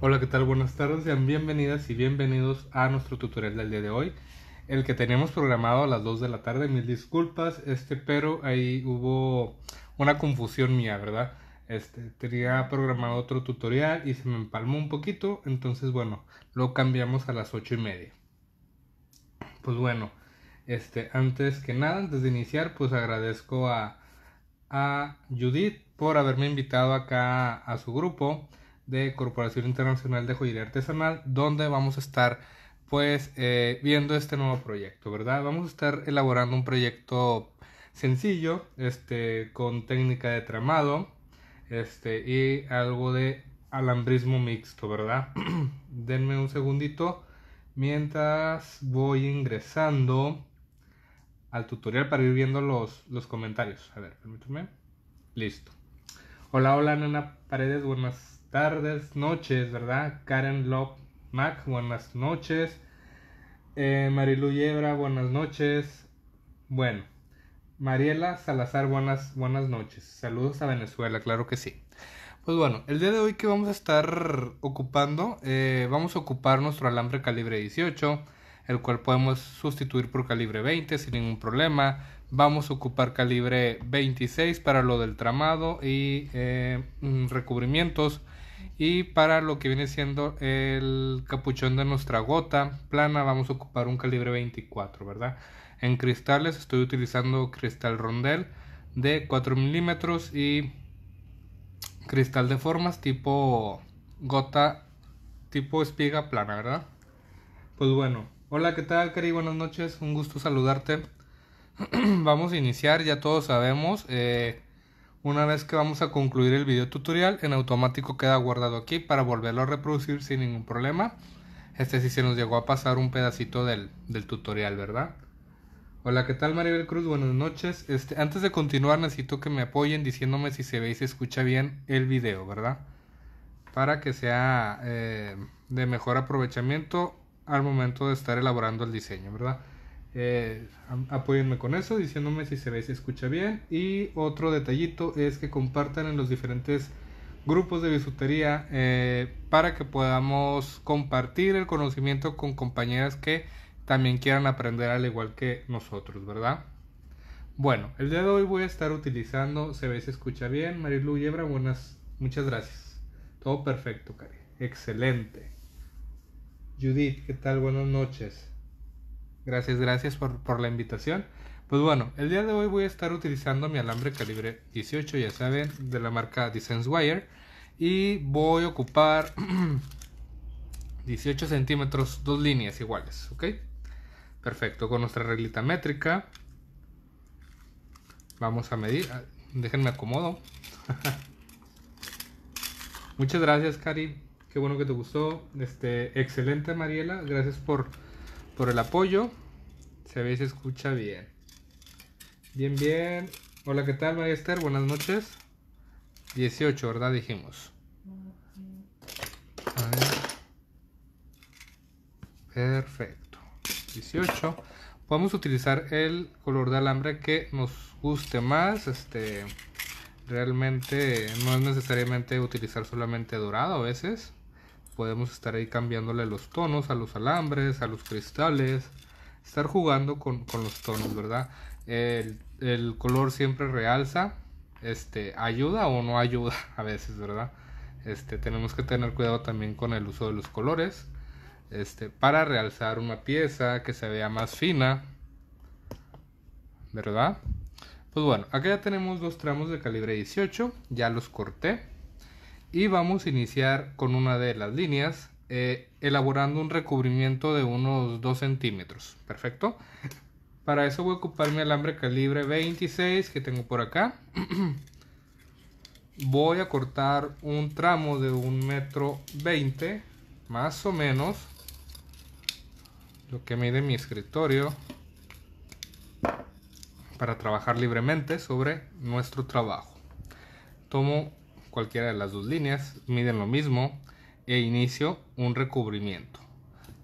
Hola, ¿qué tal? Buenas tardes, sean bienvenidas y bienvenidos a nuestro tutorial del día de hoy, el que teníamos programado a las 2 de la tarde. Mil disculpas, este, pero ahí hubo una confusión mía, ¿verdad? Este, tenía programado otro tutorial y se me empalmó un poquito, entonces bueno, lo cambiamos a las 8 y media. Pues bueno, este, antes que nada, antes de iniciar, pues agradezco a, a Judith por haberme invitado acá a su grupo de Corporación Internacional de Joyería Artesanal, donde vamos a estar pues eh, viendo este nuevo proyecto, ¿verdad? Vamos a estar elaborando un proyecto sencillo, este, con técnica de tramado, este, y algo de alambrismo mixto, ¿verdad? Denme un segundito mientras voy ingresando al tutorial para ir viendo los, los comentarios. A ver, permíteme. Listo. Hola, hola, nena Paredes, buenas tardes, noches, ¿verdad? Karen Lop Mac, buenas noches. Eh, Marilu Yebra, buenas noches. Bueno, Mariela Salazar, buenas, buenas noches. Saludos a Venezuela, claro que sí. Pues bueno, el día de hoy que vamos a estar ocupando, eh, vamos a ocupar nuestro alambre calibre 18, el cual podemos sustituir por calibre 20 sin ningún problema. Vamos a ocupar calibre 26 para lo del tramado y eh, mm, recubrimientos y para lo que viene siendo el capuchón de nuestra gota plana, vamos a ocupar un calibre 24, ¿verdad? En cristales estoy utilizando cristal rondel de 4 milímetros y cristal de formas tipo gota, tipo espiga plana, ¿verdad? Pues bueno, hola, ¿qué tal, Cari? Buenas noches, un gusto saludarte. vamos a iniciar, ya todos sabemos. Eh, una vez que vamos a concluir el video tutorial, en automático queda guardado aquí para volverlo a reproducir sin ningún problema. Este sí se nos llegó a pasar un pedacito del, tutorial, ¿verdad? Hola, ¿qué tal Maribel Cruz? Buenas noches. Este, antes de continuar necesito que me apoyen diciéndome si se ve y se escucha bien el video, ¿verdad? Para que sea eh, de mejor aprovechamiento al momento de estar elaborando el diseño, ¿verdad? Eh, apóyenme con eso, diciéndome si se ve, si escucha bien. Y otro detallito es que compartan en los diferentes grupos de bisutería eh, para que podamos compartir el conocimiento con compañeras que también quieran aprender al igual que nosotros, ¿verdad? Bueno, el día de hoy voy a estar utilizando se ve, se escucha bien. Marilu Yebra, buenas, muchas gracias. Todo perfecto, Cari. Excelente. Judith, ¿qué tal? Buenas noches. Gracias, gracias por, la invitación. Pues bueno, el día de hoy voy a estar utilizando mi alambre calibre 18, ya saben, de la marca Defense Wire. Y voy a ocupar 18 centímetros, dos líneas iguales, ¿ok? Perfecto, con nuestra reglita métrica. Vamos a medir. Ah, déjenme acomodo. Muchas gracias, Cari. Qué bueno que te gustó. Este, excelente, Mariela. Gracias por por el apoyo. Se ve y se escucha bien. Bien, bien. Hola, ¿qué tal, maester Buenas noches. 18, ¿verdad? Dijimos. Perfecto. 18. Podemos utilizar el color de alambre que nos guste más. Este, realmente no es necesariamente utilizar solamente dorado a veces podemos estar ahí cambiándole los tonos a los alambres, a los cristales, estar jugando con, los tonos, ¿verdad? El, color siempre realza, este, ayuda o no ayuda a veces, ¿verdad? Este, tenemos que tener cuidado también con el uso de los colores, este, para realzar una pieza que se vea más fina, ¿verdad? Pues bueno, acá ya tenemos dos tramos de calibre 18, ya los corté y vamos a iniciar con una de las líneas eh, elaborando un recubrimiento de unos 2 centímetros perfecto para eso voy a ocupar mi alambre calibre 26 que tengo por acá voy a cortar un tramo de un metro 20 más o menos lo que mide mi escritorio para trabajar libremente sobre nuestro trabajo tomo cualquiera de las dos líneas, miden lo mismo e inicio un recubrimiento.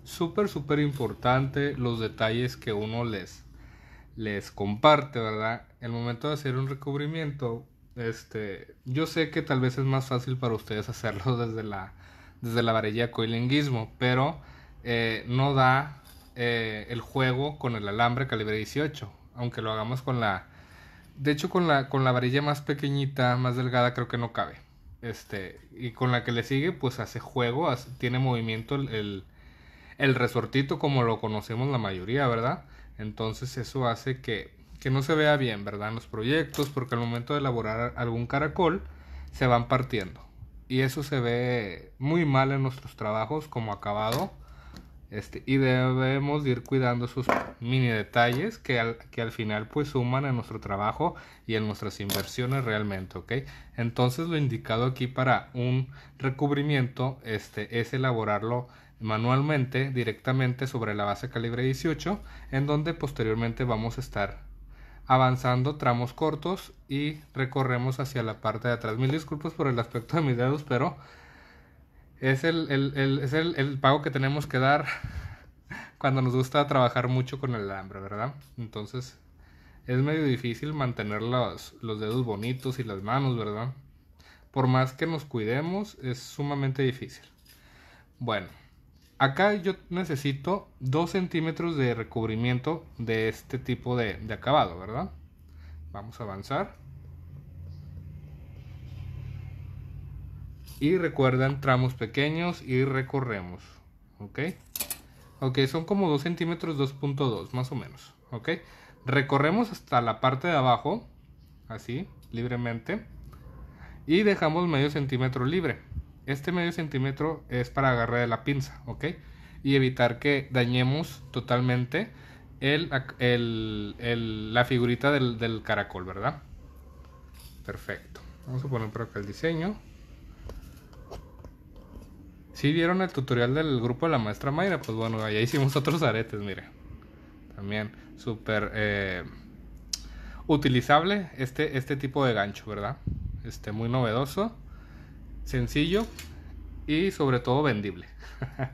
Súper, súper importante los detalles que uno les, les comparte, ¿verdad? El momento de hacer un recubrimiento, este, yo sé que tal vez es más fácil para ustedes hacerlo desde la, desde la varilla coilinguismo, pero eh, no da eh, el juego con el alambre calibre 18, aunque lo hagamos con la... De hecho, con la, con la varilla más pequeñita, más delgada, creo que no cabe. Este, y con la que le sigue, pues hace juego, tiene movimiento el, el, resortito como lo conocemos la mayoría, ¿verdad? Entonces eso hace que, que no se vea bien, ¿verdad? En los proyectos, porque al momento de elaborar algún caracol, se van partiendo. Y eso se ve muy mal en nuestros trabajos como acabado. Este, y debemos ir cuidando sus mini detalles que al, al final pues suman a nuestro trabajo y en nuestras inversiones realmente, ¿ok? Entonces lo indicado aquí para un recubrimiento este, es elaborarlo manualmente directamente sobre la base calibre 18 en donde posteriormente vamos a estar avanzando tramos cortos y recorremos hacia la parte de atrás. Mil disculpas por el aspecto de mis dedos, pero es el, es el, pago que tenemos que dar cuando nos gusta trabajar mucho con el alambre ¿verdad? Entonces es medio difícil mantener los, los dedos bonitos y las manos, ¿verdad? Por más que nos cuidemos, es sumamente difícil. Bueno, acá yo necesito 2 centímetros de recubrimiento de este tipo de, de acabado, ¿verdad? Vamos a avanzar. y recuerdan tramos pequeños y recorremos ok ok son como 2 centímetros 2.2 más o menos ok recorremos hasta la parte de abajo así libremente y dejamos medio centímetro libre este medio centímetro es para agarrar de la pinza ok y evitar que dañemos totalmente el, la figurita del, del caracol verdad perfecto vamos a poner por acá el diseño si vieron el tutorial del grupo de la maestra Mayra, pues bueno, allá hicimos otros aretes, miren. También súper eh, utilizable este, este tipo de gancho, ¿verdad? Este, muy novedoso, sencillo y sobre todo vendible.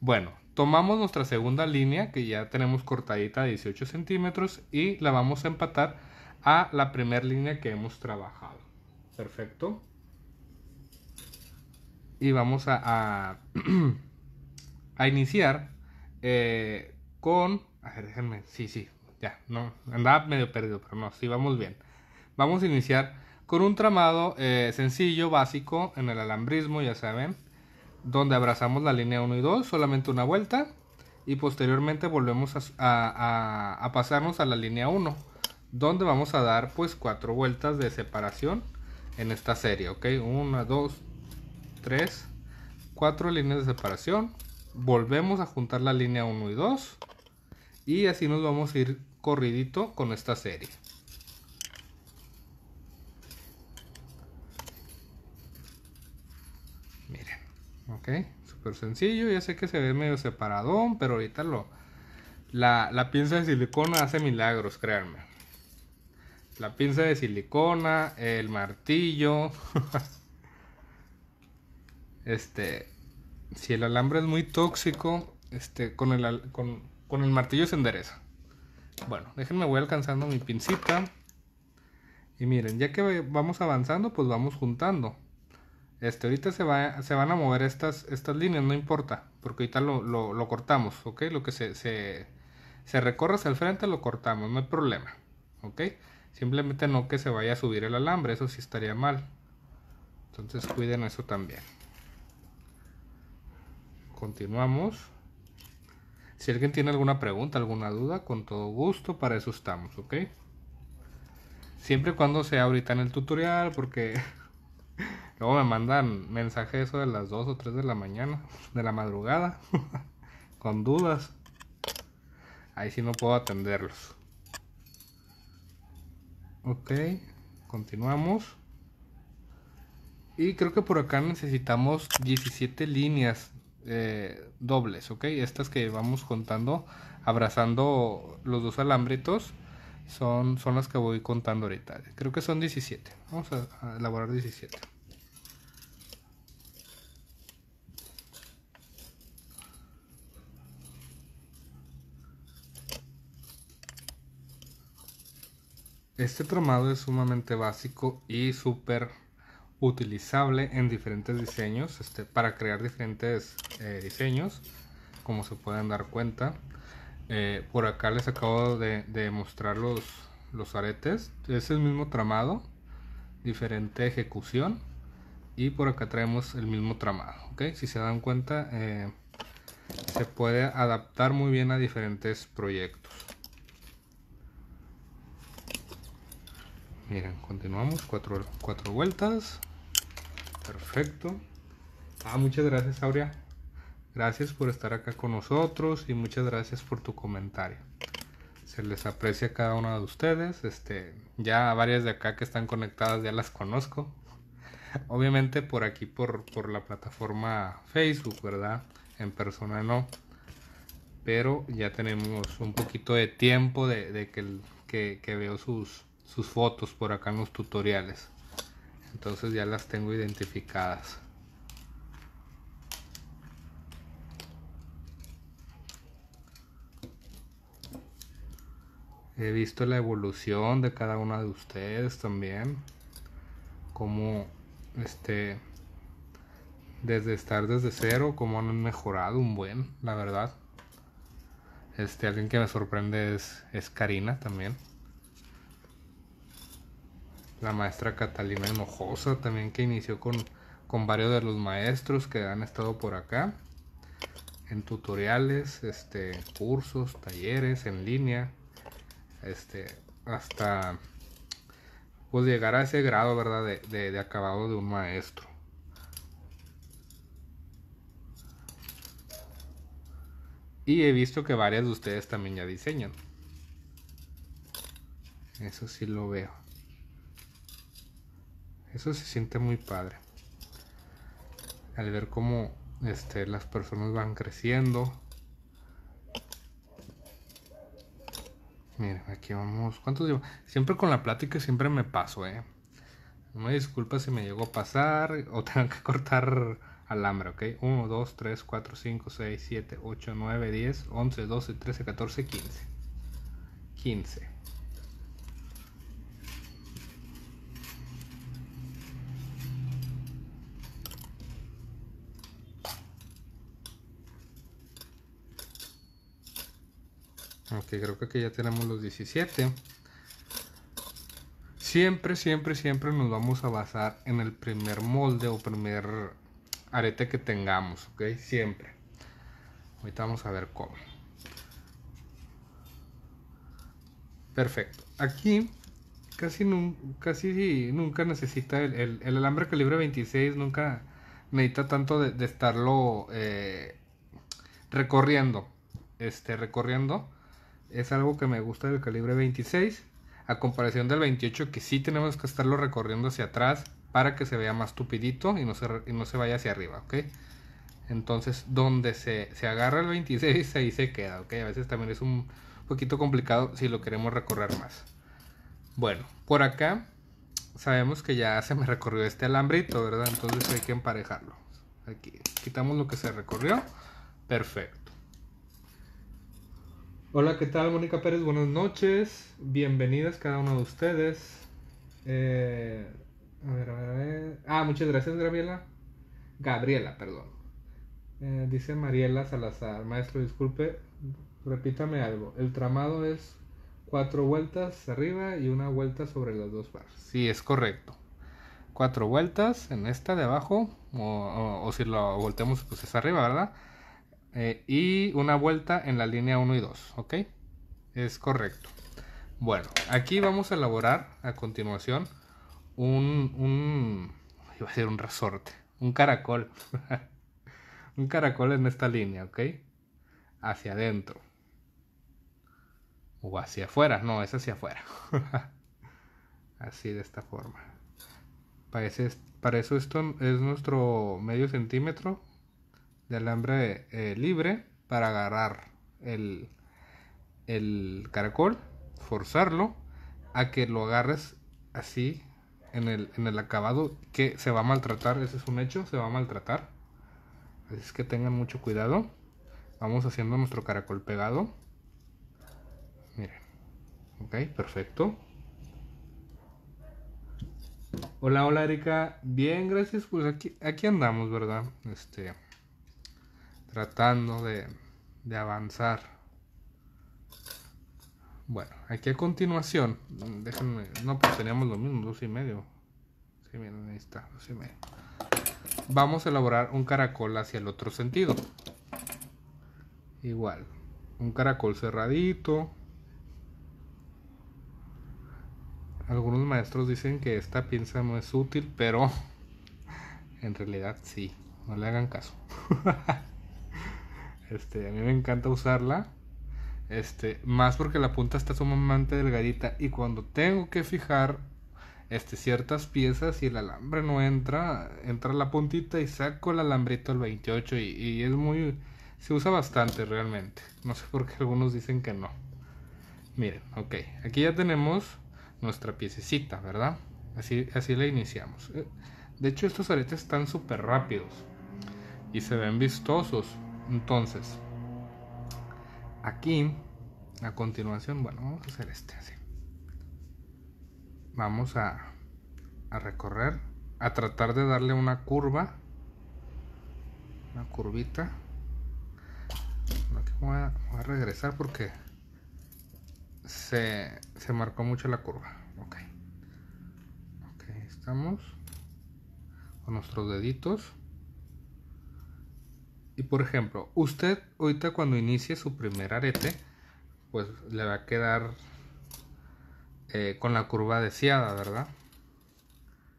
bueno, tomamos nuestra segunda línea que ya tenemos cortadita a 18 centímetros y la vamos a empatar a la primera línea que hemos trabajado. Perfecto y vamos a, a, iniciar eh, con... A ver, déjenme, sí, sí, ya, no, andaba medio perdido, pero no, sí, vamos bien. Vamos a iniciar con un tramado eh, sencillo, básico, en el alambrismo, ya saben, donde abrazamos la línea 1 y 2, solamente una vuelta, y posteriormente volvemos a, pasarnos a la línea 1, donde vamos a dar pues cuatro vueltas de separación en esta serie, ¿ok? 1, 2, 3, cuatro líneas de separación, volvemos a juntar la línea 1 y 2 y así nos vamos a ir corridito con esta serie. Miren, ok, súper sencillo, ya sé que se ve medio separadón, pero ahorita lo... La, la pinza de silicona hace milagros, créanme. La pinza de silicona, el martillo, Este, si el alambre es muy tóxico, este, con el, martillo se endereza. Bueno, déjenme, voy alcanzando mi pincita. Y miren, ya que vamos avanzando, pues vamos juntando. Este, ahorita se, va, se van a mover estas, estas líneas, no importa, porque ahorita lo, cortamos, ¿ok? Lo que se, se, se, recorre hacia el frente lo cortamos, no hay problema, ¿ok? Simplemente no que se vaya a subir el alambre, eso sí estaría mal. Entonces cuiden eso también continuamos. Si alguien tiene alguna pregunta, alguna duda, con todo gusto, para eso estamos, ¿ok? Siempre y cuando sea ahorita en el tutorial, porque luego me mandan mensajes eso de las 2 o 3 de la mañana, de la madrugada, con dudas. Ahí sí no puedo atenderlos. Ok, continuamos. Y creo que por acá necesitamos 17 líneas eh, dobles, ¿ok? Estas que vamos contando, abrazando los dos alambritos, son, son las que voy contando ahorita. Creo que son 17. Vamos a, elaborar 17. Este tromado es sumamente básico y súper utilizable en diferentes diseños, este, para crear diferentes eh, diseños, como se pueden dar cuenta. Eh, por acá les acabo de, mostrar los, los aretes. Es el mismo tramado, diferente ejecución. Y por acá traemos el mismo tramado. Si se dan cuenta, eh, se puede adaptar muy bien a diferentes proyectos. Miren, continuamos. Cuatro, cuatro vueltas. Perfecto. Ah, muchas gracias, Aurea. Gracias por estar acá con nosotros y muchas gracias por tu comentario. Se les aprecia a cada uno de ustedes. Este, ya varias de acá que están conectadas ya las conozco. Obviamente por aquí, por, la plataforma Facebook, ¿verdad? En persona no. Pero ya tenemos un poquito de tiempo de, que, que, veo sus, sus fotos por acá en los tutoriales entonces ya las tengo identificadas he visto la evolución de cada una de ustedes también como este desde estar desde cero como han mejorado un buen la verdad este alguien que me sorprende es, es Karina también la maestra Catalina Hinojosa también que inició con, varios de los maestros que han estado por acá en tutoriales, este, cursos, talleres en línea, este, hasta pues llegar a ese grado, ¿verdad? De, de acabado de un maestro. Y he visto que varias de ustedes también ya diseñan. Eso sí lo veo. Eso se siente muy padre. Al ver cómo este, las personas van creciendo. Miren, aquí vamos. ¿Cuántos llevo? Siempre con la plática siempre me paso, eh. No me disculpa si me llegó a pasar o tengo que cortar alambre, ¿ok? 1, 2, 3, 4, 5, 6, 7, 8, 9, 10, 11, 12, 13, 14, 15. 15. Ok, creo que aquí ya tenemos los 17. Siempre, siempre, siempre nos vamos a basar en el primer molde o primer arete que tengamos, ok, siempre. Ahorita vamos a ver cómo. Perfecto. Aquí casi, nunca necesita el, alambre calibre 26, nunca necesita tanto de, estarlo eh, recorriendo. Este, recorriendo es algo que me gusta del calibre 26, a comparación del 28 que sí tenemos que estarlo recorriendo hacia atrás para que se vea más tupidito y no se, no se vaya hacia arriba, ¿ok? Entonces, donde se, se, agarra el 26, ahí se queda, ¿ok? A veces también es un poquito complicado si lo queremos recorrer más. Bueno, por acá sabemos que ya se me recorrió este alambrito, ¿verdad? Entonces hay que emparejarlo. Aquí quitamos lo que se recorrió. Perfecto. Hola, ¿qué tal? Mónica Pérez, buenas noches. Bienvenidas cada uno de ustedes. Eh, a ver, a ver, a ver. Ah, muchas gracias, Gabriela. Gabriela, perdón. Eh, dice Mariela Salazar. Maestro, disculpe, repítame algo. El tramado es cuatro vueltas arriba y una vuelta sobre las dos barras. Sí, es correcto. Cuatro vueltas en esta de abajo, o, o si lo volteamos, pues es arriba, ¿verdad? Eh, y una vuelta en la línea 1 y 2, ¿ok? Es correcto. Bueno, aquí vamos a elaborar a continuación un, iba a ser un resorte, un caracol. un caracol en esta línea, ¿ok? Hacia adentro. O hacia afuera, no, es hacia afuera. Así de esta forma. parece para eso esto es nuestro medio centímetro de alambre eh, libre para agarrar el, caracol, forzarlo a que lo agarres así en el, acabado que se va a maltratar, ese es un hecho, se va a maltratar. Así es que tengan mucho cuidado. Vamos haciendo nuestro caracol pegado. Miren. Ok, perfecto. Hola, hola Erika. Bien, gracias. Pues aquí, aquí andamos, ¿verdad? Este tratando de, avanzar. Bueno, aquí a continuación, déjenme, no, pues teníamos lo mismo, dos y medio. Sí, miren, ahí está, dos y medio. Vamos a elaborar un caracol hacia el otro sentido. Igual, un caracol cerradito. Algunos maestros dicen que esta pinza no es útil, pero en realidad sí, no le hagan caso. Este, a mí me encanta usarla. Este, más porque la punta está sumamente delgadita y cuando tengo que fijar este, ciertas piezas y el alambre no entra, entra la puntita y saco el alambrito al 28 y, es muy... se usa bastante realmente. No sé por qué algunos dicen que no. Miren, ok, aquí ya tenemos nuestra piececita, ¿verdad? Así, así la iniciamos. Eh, de hecho estos aretes están súper rápidos y se ven vistosos entonces, aquí, a continuación, bueno, vamos a hacer este así. Vamos a, recorrer, a tratar de darle una curva, una curvita. voy a, regresar porque se, se, marcó mucho la curva. Ok. Ok, estamos con nuestros deditos. Y por ejemplo, usted ahorita cuando inicie su primer arete, pues le va a quedar eh, con la curva deseada, ¿verdad?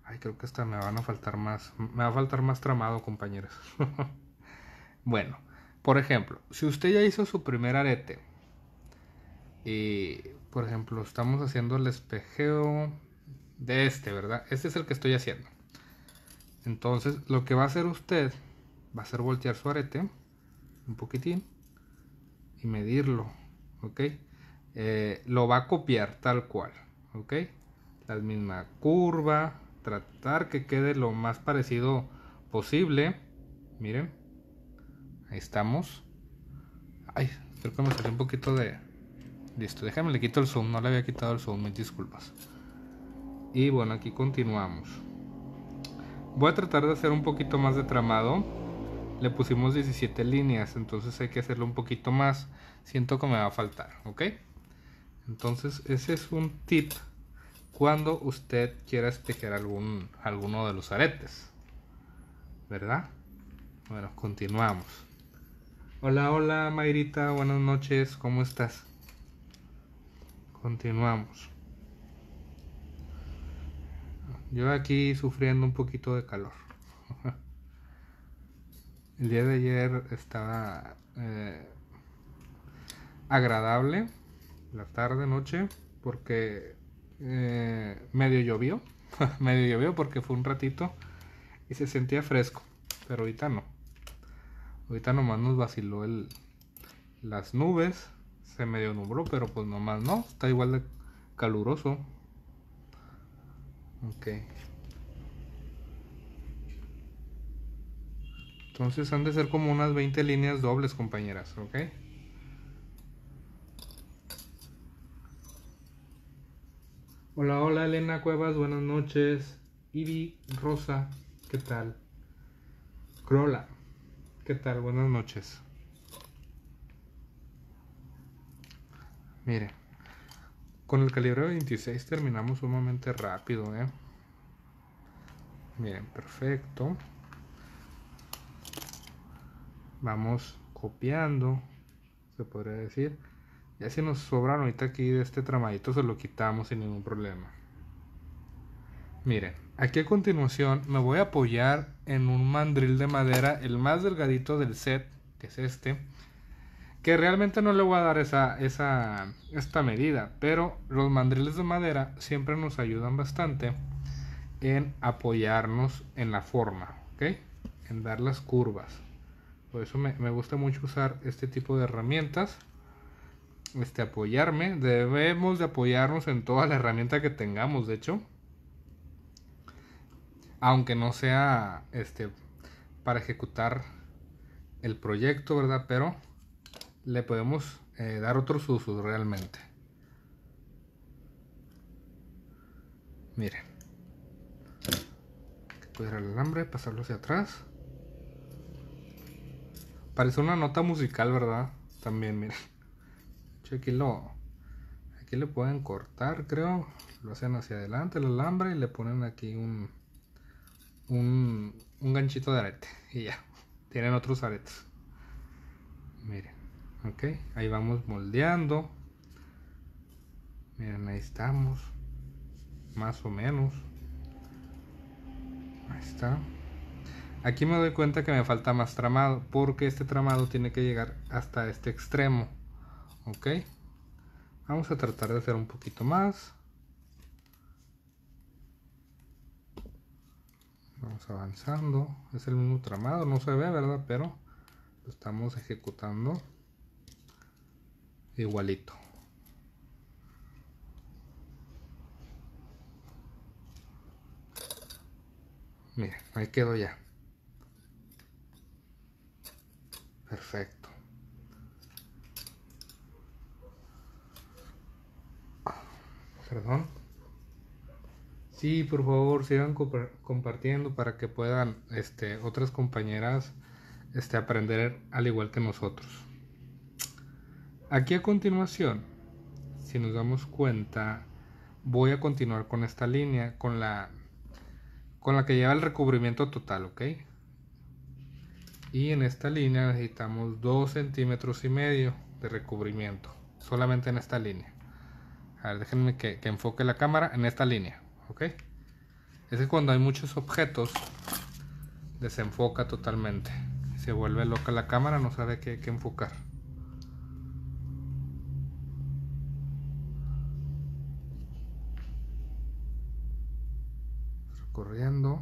Ay, creo que esta me van a faltar más, me va a faltar más tramado, compañeros. bueno, por ejemplo, si usted ya hizo su primer arete, y por ejemplo, estamos haciendo el espejeo de este, ¿verdad? Este es el que estoy haciendo. Entonces, lo que va a hacer usted va a hacer voltear su arete un poquitín y medirlo, ¿ok? Eh, lo va a copiar tal cual, ¿ok? La misma curva, tratar que quede lo más parecido posible. Miren, ahí estamos. Ay, creo que me salió un poquito de... Listo, déjame, le quito el zoom, no le había quitado el zoom, mis disculpas. Y bueno, aquí continuamos. Voy a tratar de hacer un poquito más de tramado le pusimos 17 líneas, entonces hay que hacerlo un poquito más. Siento que me va a faltar, ¿ok? Entonces ese es un tip cuando usted quiera espejear algún, alguno de los aretes, ¿verdad? Bueno, continuamos. Hola, hola Mayrita, buenas noches, ¿cómo estás? Continuamos. Yo aquí sufriendo un poquito de calor. El día de ayer estaba eh, agradable, la tarde, noche, porque eh, medio llovió, medio llovió porque fue un ratito y se sentía fresco, pero ahorita no. Ahorita nomás nos vaciló el, las nubes, se medio nubló, pero pues nomás no, está igual de caluroso. Okay. Entonces han de ser como unas 20 líneas dobles, compañeras, ¿ok? Hola, hola Elena Cuevas, buenas noches. Iri Rosa, ¿qué tal? Crola, ¿qué tal? Buenas noches. Mire, con el calibre 26 terminamos sumamente rápido, ¿eh? Miren, perfecto vamos copiando, se podría decir. Ya si nos sobran ahorita aquí de este tramadito, se lo quitamos sin ningún problema. Miren, aquí a continuación me voy a apoyar en un mandril de madera, el más delgadito del set, que es este. Que realmente no le voy a dar esa, esa, esta medida, pero los mandriles de madera siempre nos ayudan bastante en apoyarnos en la forma, ¿ok? En dar las curvas. Por eso me, gusta mucho usar este tipo de herramientas. Este, apoyarme. Debemos de apoyarnos en toda la herramienta que tengamos, de hecho. Aunque no sea este para ejecutar el proyecto, ¿verdad? Pero le podemos eh, dar otros usos realmente. Miren. el alambre, pasarlo hacia atrás. Parece una nota musical, ¿verdad? También, miren. Aquí lo. Aquí le pueden cortar, creo. Lo hacen hacia adelante el alambre y le ponen aquí un. Un, un ganchito de arete. Y ya. Tienen otros aretes. Miren. Ok. Ahí vamos moldeando. Miren, ahí estamos. Más o menos. Ahí está. Aquí me doy cuenta que me falta más tramado, porque este tramado tiene que llegar hasta este extremo. Ok, vamos a tratar de hacer un poquito más. Vamos avanzando, es el mismo tramado, no se ve, ¿verdad? Pero lo estamos ejecutando igualito. miren, ahí quedó ya. Perfecto. Perdón. Sí, por favor, sigan compartiendo para que puedan este, otras compañeras este, aprender al igual que nosotros. Aquí a continuación, si nos damos cuenta, voy a continuar con esta línea, con la, con la que lleva el recubrimiento total, ¿ok? y en esta línea necesitamos 2 centímetros y medio de recubrimiento solamente en esta línea a ver déjenme que, enfoque la cámara en esta línea ok es cuando hay muchos objetos desenfoca totalmente se vuelve loca la cámara no sabe qué, qué enfocar recorriendo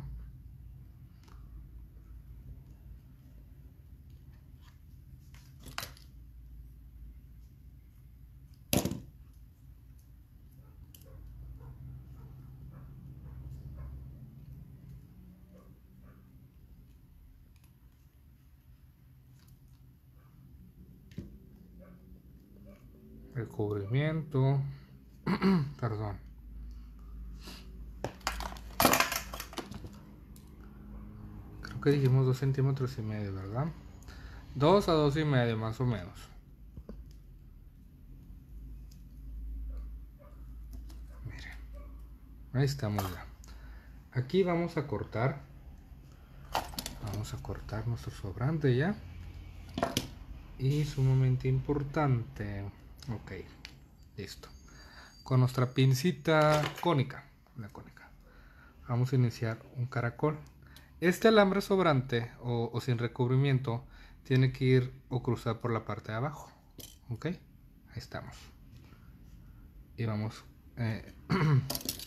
2 centímetros y medio, ¿verdad? 2 a 2 y medio más o menos. Miren, ahí estamos ya. Aquí vamos a cortar. Vamos a cortar nuestro sobrante ya. Y sumamente importante. Ok, listo. Con nuestra pincita cónica, la cónica, vamos a iniciar un caracol. Este alambre sobrante o, sin recubrimiento tiene que ir o cruzar por la parte de abajo. ¿Ok? Ahí estamos. Y vamos eh,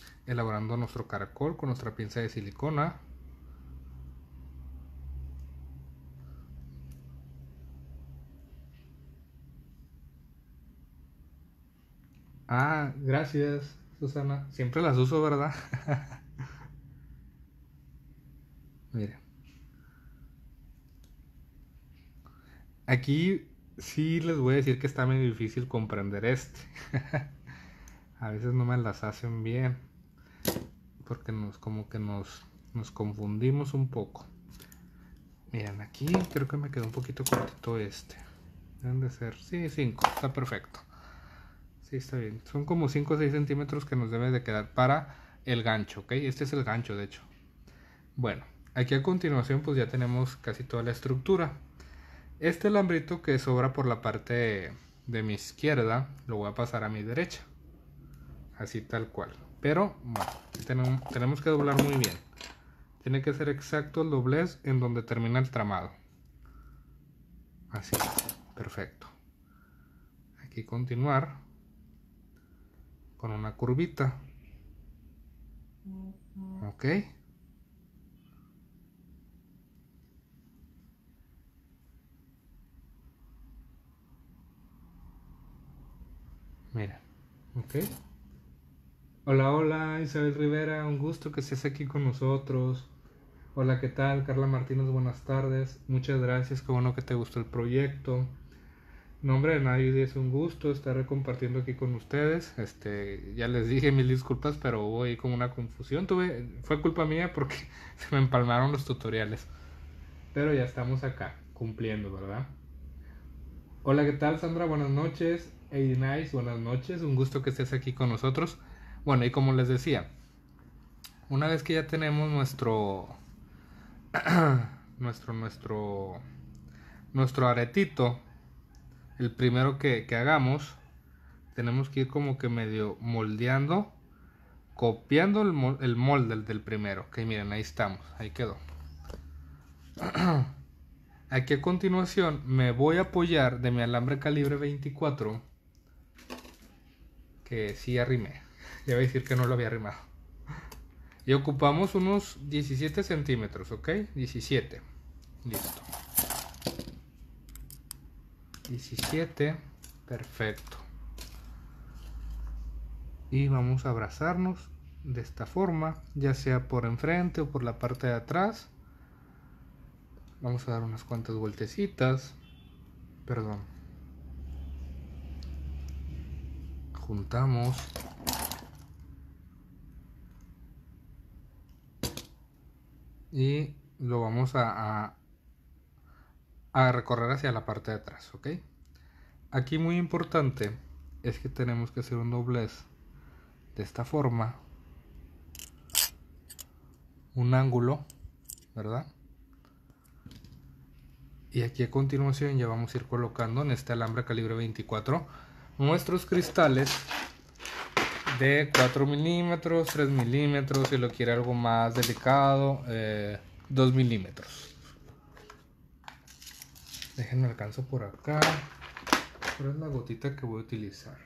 elaborando nuestro caracol con nuestra pinza de silicona. Ah, gracias, Susana. Siempre las uso, ¿verdad? Miren. Aquí sí les voy a decir que está medio difícil comprender este. a veces no me las hacen bien. Porque nos como que nos, nos confundimos un poco. Miren, aquí creo que me quedó un poquito cortito este. Deben de ser, sí, 5, está perfecto. Sí, está bien. Son como 5 o 6 centímetros que nos debe de quedar para el gancho, ¿ok? Este es el gancho, de hecho. Bueno, Aquí a continuación pues ya tenemos casi toda la estructura. Este alambrito que sobra por la parte de mi izquierda lo voy a pasar a mi derecha. Así tal cual. Pero bueno, tenemos, que doblar muy bien. Tiene que ser exacto el doblez en donde termina el tramado. Así, perfecto. Aquí continuar con una curvita. Ok. Mira, ok. Hola, hola, Isabel Rivera, un gusto que estés aquí con nosotros. Hola, ¿qué tal? Carla Martínez, buenas tardes. Muchas gracias, qué no que te gustó el proyecto. Nombre de nadie, es un gusto estar compartiendo aquí con ustedes. Este, ya les dije mil disculpas, pero hubo ahí como una confusión. Tuve, fue culpa mía porque se me empalmaron los tutoriales. Pero ya estamos acá, cumpliendo, ¿verdad? Hola, ¿qué tal Sandra? Buenas noches. Hey Nice, buenas noches, un gusto que estés aquí con nosotros. Bueno, y como les decía, una vez que ya tenemos nuestro nuestro nuestro nuestro aretito, el primero que, hagamos, tenemos que ir como que medio moldeando, copiando el, molde, el molde del primero. Que miren, ahí estamos, ahí quedó. Aquí a continuación me voy a apoyar de mi alambre calibre 24 si arrime, arrimé. Ya voy a decir que no lo había arrimado. Y ocupamos unos 17 centímetros, ¿ok? 17. Listo. 17. Perfecto. Y vamos a abrazarnos de esta forma, ya sea por enfrente o por la parte de atrás. Vamos a dar unas cuantas vueltecitas. Perdón. juntamos y lo vamos a, a, recorrer hacia la parte de atrás ok aquí muy importante es que tenemos que hacer un doblez de esta forma un ángulo verdad y aquí a continuación ya vamos a ir colocando en este alambre calibre 24 nuestros cristales de 4 milímetros, 3 milímetros, si lo quiere algo más delicado, 2 eh, milímetros. Déjenme alcanzo por acá. Esta es la gotita que voy a utilizar.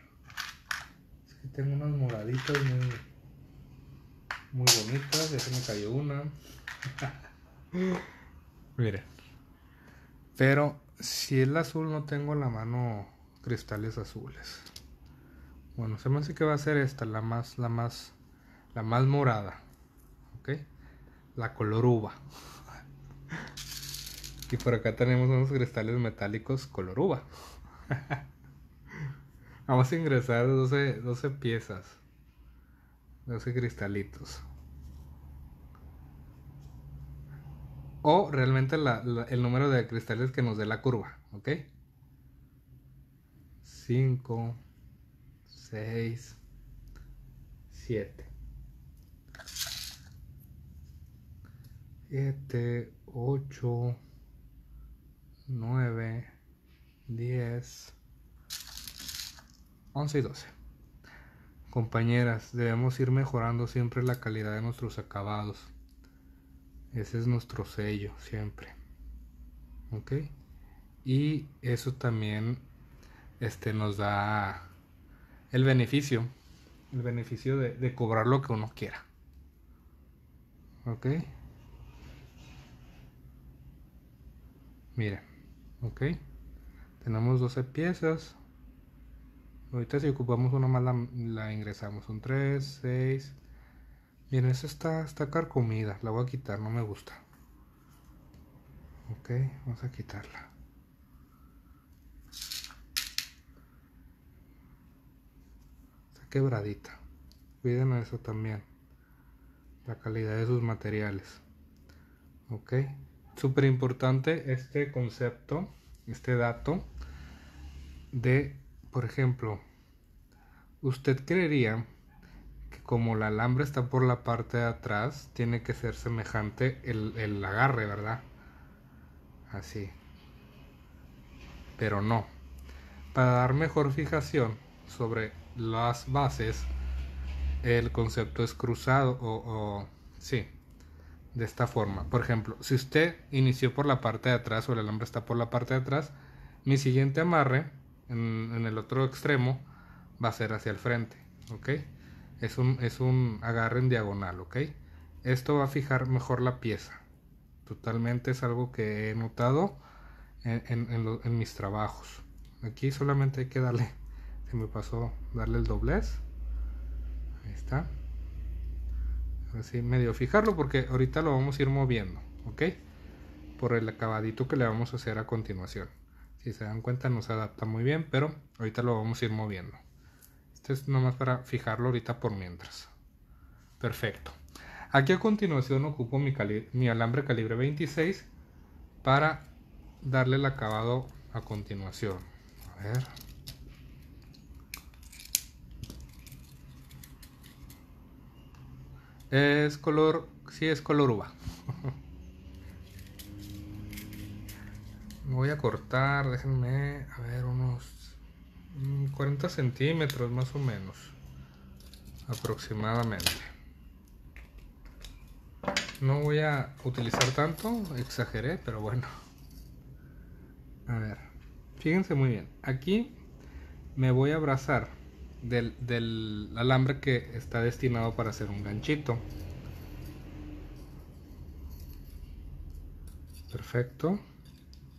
Es tengo unas moraditas muy, muy bonitas. Ya se me cayó una. Miren. Pero si el azul no tengo la mano cristales azules. Bueno, se me hace que va a ser esta, la más, la más, la más morada. ¿Ok? La color uva. y por acá tenemos unos cristales metálicos color uva. Vamos a ingresar 12, 12 piezas. 12 cristalitos. O realmente el número de cristales que nos dé la curva, ¿ok? 5, 6, 7, 7, 8, 9, 10, 11 y 12. Compañeras, debemos ir mejorando siempre la calidad de nuestros acabados. Ese es nuestro sello siempre. ¿Ok? Y eso también este, nos da el beneficio, el beneficio de, cobrar lo que uno quiera. ¿Ok? Miren, ¿ok? Tenemos 12 piezas. Ahorita si ocupamos una más la, ingresamos. Son 3, 6. Miren, esta está, está carcomida. La voy a quitar, no me gusta. Ok, vamos a quitarla. quebradita. Cuiden eso también. La calidad de sus materiales. Ok. Súper importante este concepto, este dato de, por ejemplo, usted creería que como el alambre está por la parte de atrás, tiene que ser semejante el, el agarre, ¿verdad? Así. Pero no. Para dar mejor fijación sobre las bases, el concepto es cruzado o, sí, de esta forma. Por ejemplo, si usted inició por la parte de atrás o el alambre está por la parte de atrás, mi siguiente amarre en, el otro extremo va a ser hacia el frente, ¿ok? Es un, es un agarre en diagonal, ¿ok? Esto va a fijar mejor la pieza. Totalmente es algo que he notado en, mis trabajos. Aquí solamente hay que darle se me pasó darle el doblez ahí está así medio fijarlo porque ahorita lo vamos a ir moviendo ok por el acabadito que le vamos a hacer a continuación si se dan cuenta no se adapta muy bien pero ahorita lo vamos a ir moviendo esto es nomás para fijarlo ahorita por mientras perfecto aquí a continuación ocupo mi, mi alambre calibre 26 para darle el acabado a continuación a ver Es color, sí es color uva. voy a cortar, déjenme, a ver, unos 40 centímetros más o menos, aproximadamente. No voy a utilizar tanto, exageré, pero bueno. A ver, fíjense muy bien, aquí me voy a abrazar del, alambre que está destinado para hacer un ganchito. Perfecto.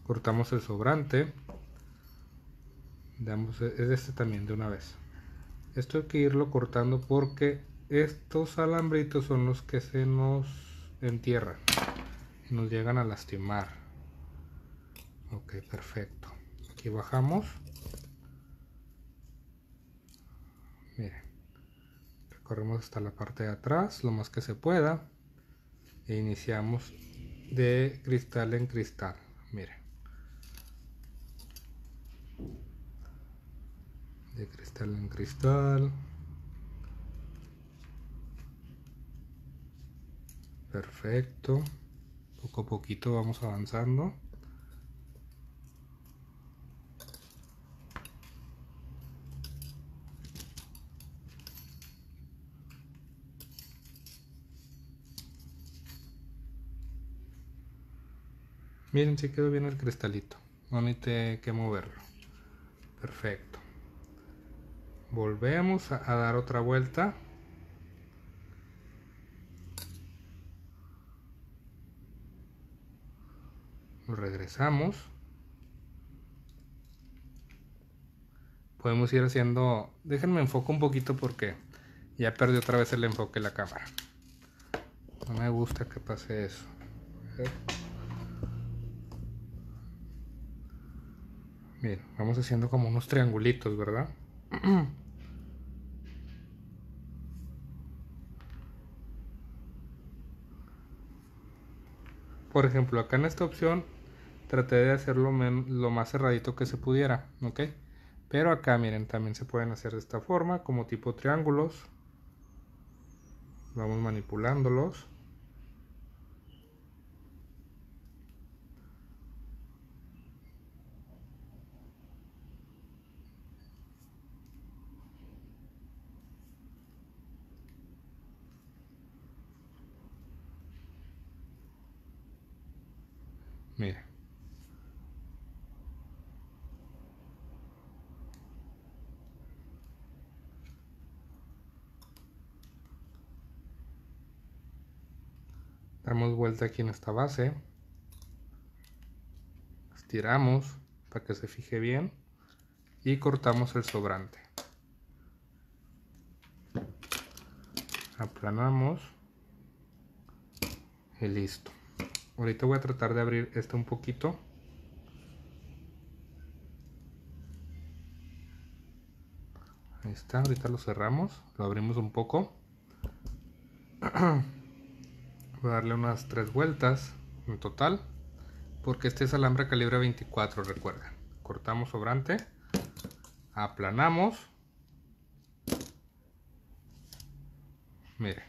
Cortamos el sobrante. Damos, es este también de una vez. Esto hay que irlo cortando porque estos alambritos son los que se nos entierran y nos llegan a lastimar ok perfecto aquí bajamos corremos hasta la parte de atrás lo más que se pueda e iniciamos de cristal en cristal miren de cristal en cristal perfecto poco a poquito vamos avanzando Miren, si quedó bien el cristalito. No necesité que moverlo. Perfecto. Volvemos a, dar otra vuelta. regresamos podemos ir haciendo déjenme enfoco un poquito porque ya perdí otra vez el enfoque la cámara no me gusta que pase eso Miren, vamos haciendo como unos triangulitos, ¿verdad? Por ejemplo, acá en esta opción traté de hacerlo lo más cerradito que se pudiera, ¿ok? Pero acá, miren, también se pueden hacer de esta forma, como tipo triángulos. Vamos manipulándolos. aquí en esta base estiramos para que se fije bien y cortamos el sobrante aplanamos y listo ahorita voy a tratar de abrir este un poquito ahí está ahorita lo cerramos lo abrimos un poco voy a darle unas tres vueltas en total porque este es alambre calibre 24 recuerden cortamos sobrante aplanamos miren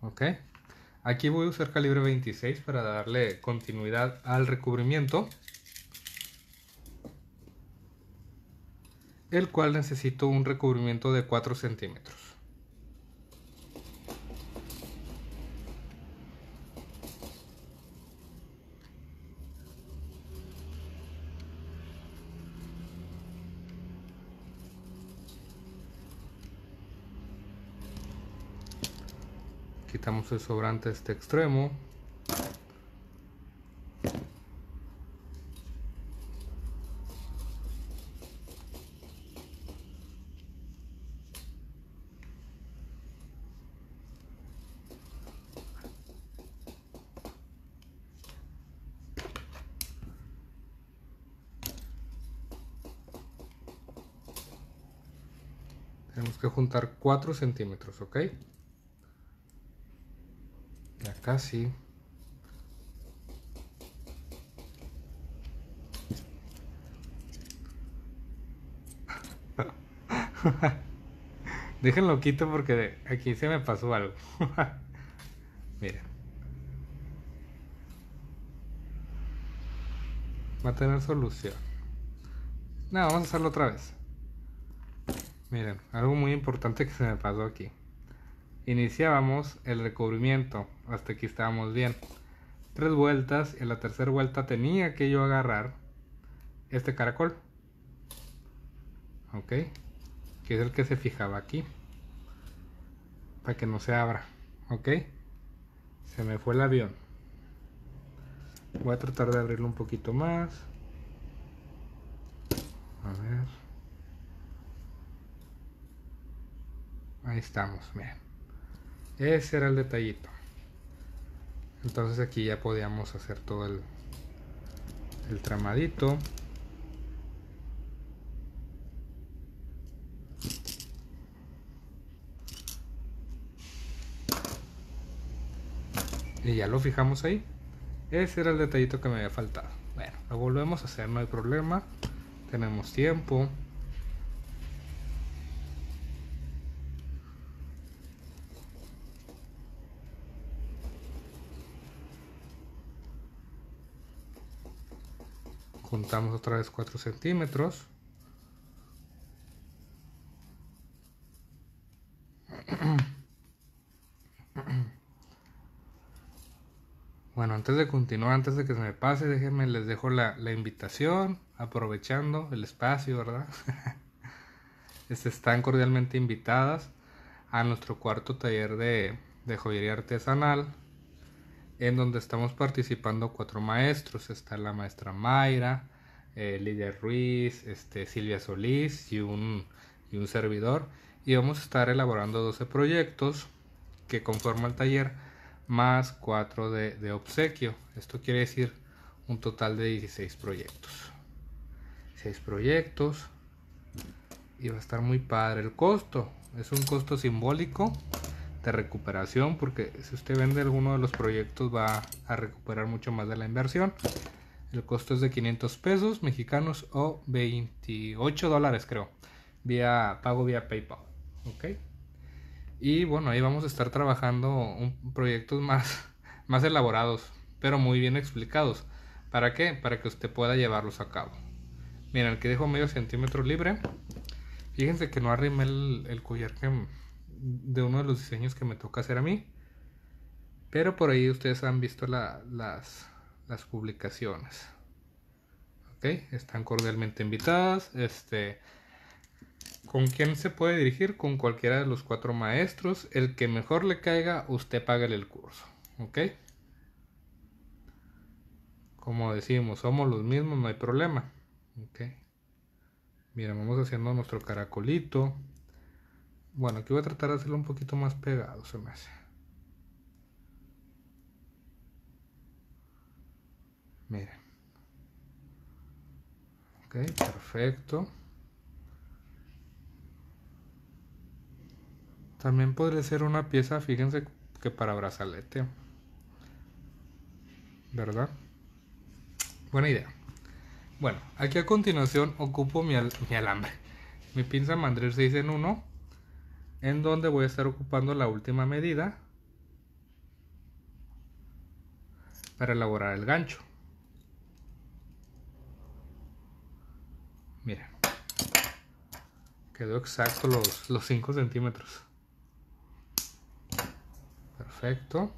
ok aquí voy a usar calibre 26 para darle continuidad al recubrimiento el cual necesito un recubrimiento de 4 centímetros quitamos el sobrante de este extremo tenemos que juntar 4 centímetros ok casi. Déjenlo quito porque aquí se me pasó algo. Mira. Va a tener solución. No, vamos a hacerlo otra vez. Miren, algo muy importante que se me pasó aquí iniciábamos el recubrimiento. Hasta aquí estábamos bien. Tres vueltas. y En la tercera vuelta tenía que yo agarrar este caracol. Ok. Que es el que se fijaba aquí. Para que no se abra. Ok. Se me fue el avión. Voy a tratar de abrirlo un poquito más. A ver. Ahí estamos, miren. Ese era el detallito. Entonces aquí ya podíamos hacer todo el, el tramadito. Y ya lo fijamos ahí. Ese era el detallito que me había faltado. Bueno, lo volvemos a hacer, no hay problema. Tenemos tiempo. juntamos otra vez 4 centímetros bueno antes de continuar antes de que se me pase déjenme les dejo la, invitación aprovechando el espacio verdad este, están cordialmente invitadas a nuestro cuarto taller de, de joyería artesanal en donde estamos participando cuatro maestros. Está la maestra Mayra, eh, Lidia Ruiz, este, Silvia Solís y un, servidor. Y vamos a estar elaborando 12 proyectos que conforman el taller más cuatro de, de obsequio. Esto quiere decir un total de 16 proyectos. 6 proyectos. Y va a estar muy padre el costo. Es un costo simbólico de recuperación porque si usted vende alguno de los proyectos va a recuperar mucho más de la inversión. El costo es de 500 pesos mexicanos o 28 dólares creo, vía pago vía PayPal. ¿ok? Y bueno, ahí vamos a estar trabajando un, proyectos más, más elaborados, pero muy bien explicados. ¿Para qué? Para que usted pueda llevarlos a cabo. Miren, aquí dejo medio centímetro libre. Fíjense que no arrime el, el collar que, de uno de los diseños que me toca hacer a mí. Pero por ahí ustedes han visto las, publicaciones. Están cordialmente invitadas. Este, ¿Con quién se puede dirigir? Con cualquiera de los cuatro maestros. El que mejor le caiga, usted págale el curso. ¿Ok? Como decimos, somos los mismos, no hay problema. Mira, vamos haciendo nuestro caracolito. Bueno, aquí voy a tratar de hacerlo un poquito más pegado, se me hace. Miren. Ok, perfecto. También podría ser una pieza, fíjense que para brazalete. ¿Verdad? Buena idea. Bueno, aquí a continuación ocupo mi, alambre. Mi pinza mandril 6 en 1 en donde voy a estar ocupando la última medida para elaborar el gancho. Miren, quedó exacto los, 5 centímetros. Perfecto.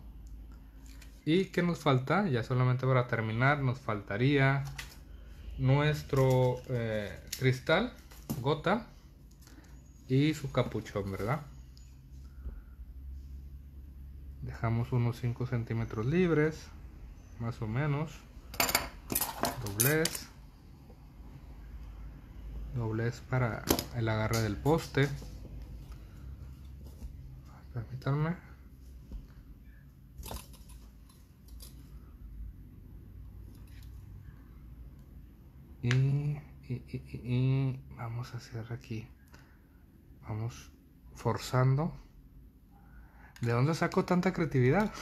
¿Y qué nos falta? Ya solamente para terminar nos faltaría nuestro eh, cristal, gota y su capuchón, ¿verdad? Dejamos unos 5 centímetros libres, más o menos. Doblez. Doblez para el agarre del poste. Permítanme. Y, y, y, y vamos a hacer aquí Vamos forzando. ¿De dónde saco tanta creatividad?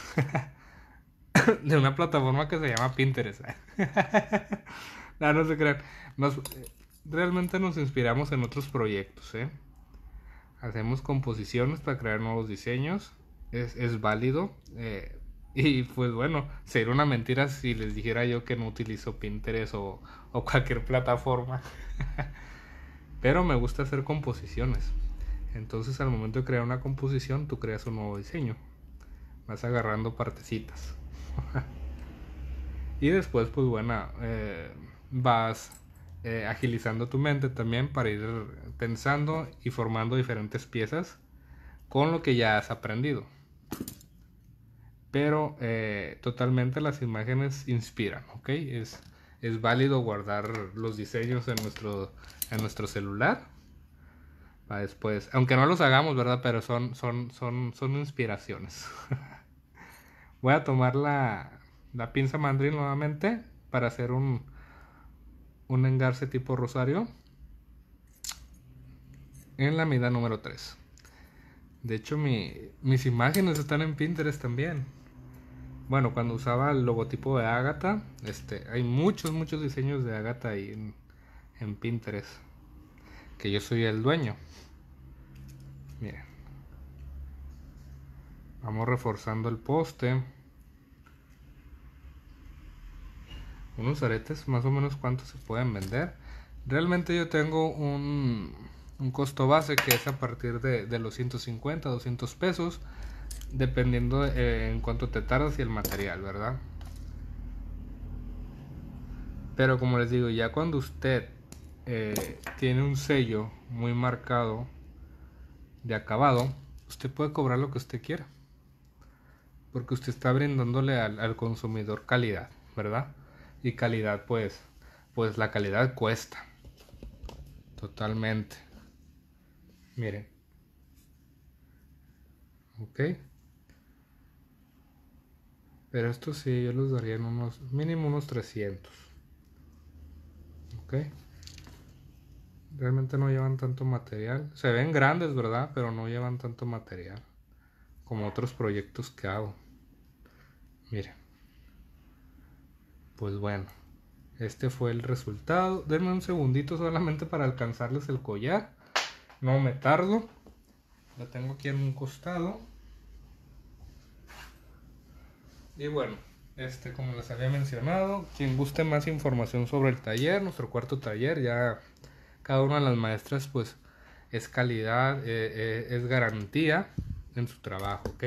de una plataforma que se llama Pinterest. no, no se crean. realmente nos inspiramos en otros proyectos. ¿eh? Hacemos composiciones para crear nuevos diseños. Es, válido. Eh, y pues bueno, sería una mentira si les dijera yo que no utilizo Pinterest o, o cualquier plataforma. Pero me gusta hacer composiciones. Entonces al momento de crear una composición, tú creas un nuevo diseño. Vas agarrando partecitas. y después, pues bueno, eh, vas eh, agilizando tu mente también para ir pensando y formando diferentes piezas con lo que ya has aprendido. Pero eh, totalmente las imágenes inspiran, ¿ok? Es, es válido guardar los diseños en nuestro, en nuestro celular después. Aunque no los hagamos, ¿verdad? Pero son, son, son, son inspiraciones. Voy a tomar la, pinza mandril nuevamente para hacer un, un engarce tipo rosario en la medida número 3. De hecho, mis imágenes están en Pinterest también. Bueno, cuando usaba el logotipo de Agatha, este, hay muchos, muchos diseños de Agatha ahí en, en Pinterest que yo soy el dueño. miren Vamos reforzando el poste. Unos aretes, más o menos cuántos se pueden vender. Realmente yo tengo un, un costo base que es a partir de, los 150, 200 pesos, dependiendo eh, en cuánto te tardas y el material, ¿verdad? Pero como les digo, ya cuando usted eh, tiene un sello muy marcado de acabado, usted puede cobrar lo que usted quiera. Porque usted está brindándole al, consumidor calidad, ¿verdad? Y calidad, pues, pues la calidad cuesta. Totalmente. Miren. Ok. Pero esto sí, yo los daría en unos, mínimo unos 300. Ok. Realmente no llevan tanto material. Se ven grandes, ¿verdad? Pero no llevan tanto material como otros proyectos que hago. Miren. Pues bueno, este fue el resultado. Denme un segundito solamente para alcanzarles el collar. No me tardo. Lo tengo aquí en un costado. Y bueno, este como les había mencionado, quien guste más información sobre el taller, nuestro cuarto taller, ya cada una de las maestras pues es calidad, eh, eh, es garantía en su trabajo, ¿ok?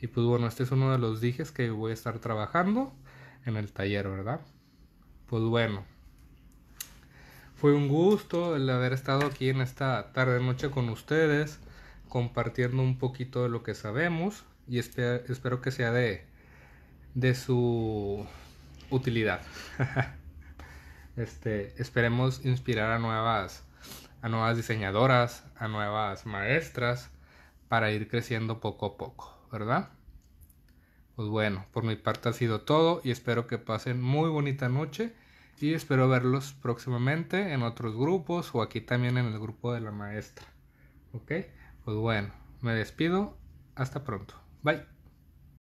Y pues bueno, este es uno de los dijes que voy a estar trabajando en el taller, ¿verdad? Pues bueno, fue un gusto el haber estado aquí en esta tarde noche con ustedes, compartiendo un poquito de lo que sabemos y espero que sea de, de su utilidad. Este, esperemos inspirar a nuevas, a nuevas diseñadoras, a nuevas maestras, para ir creciendo poco a poco, ¿verdad? Pues bueno, por mi parte ha sido todo y espero que pasen muy bonita noche y espero verlos próximamente en otros grupos o aquí también en el grupo de la maestra. ¿Ok? Pues bueno, me despido. Hasta pronto. Bye.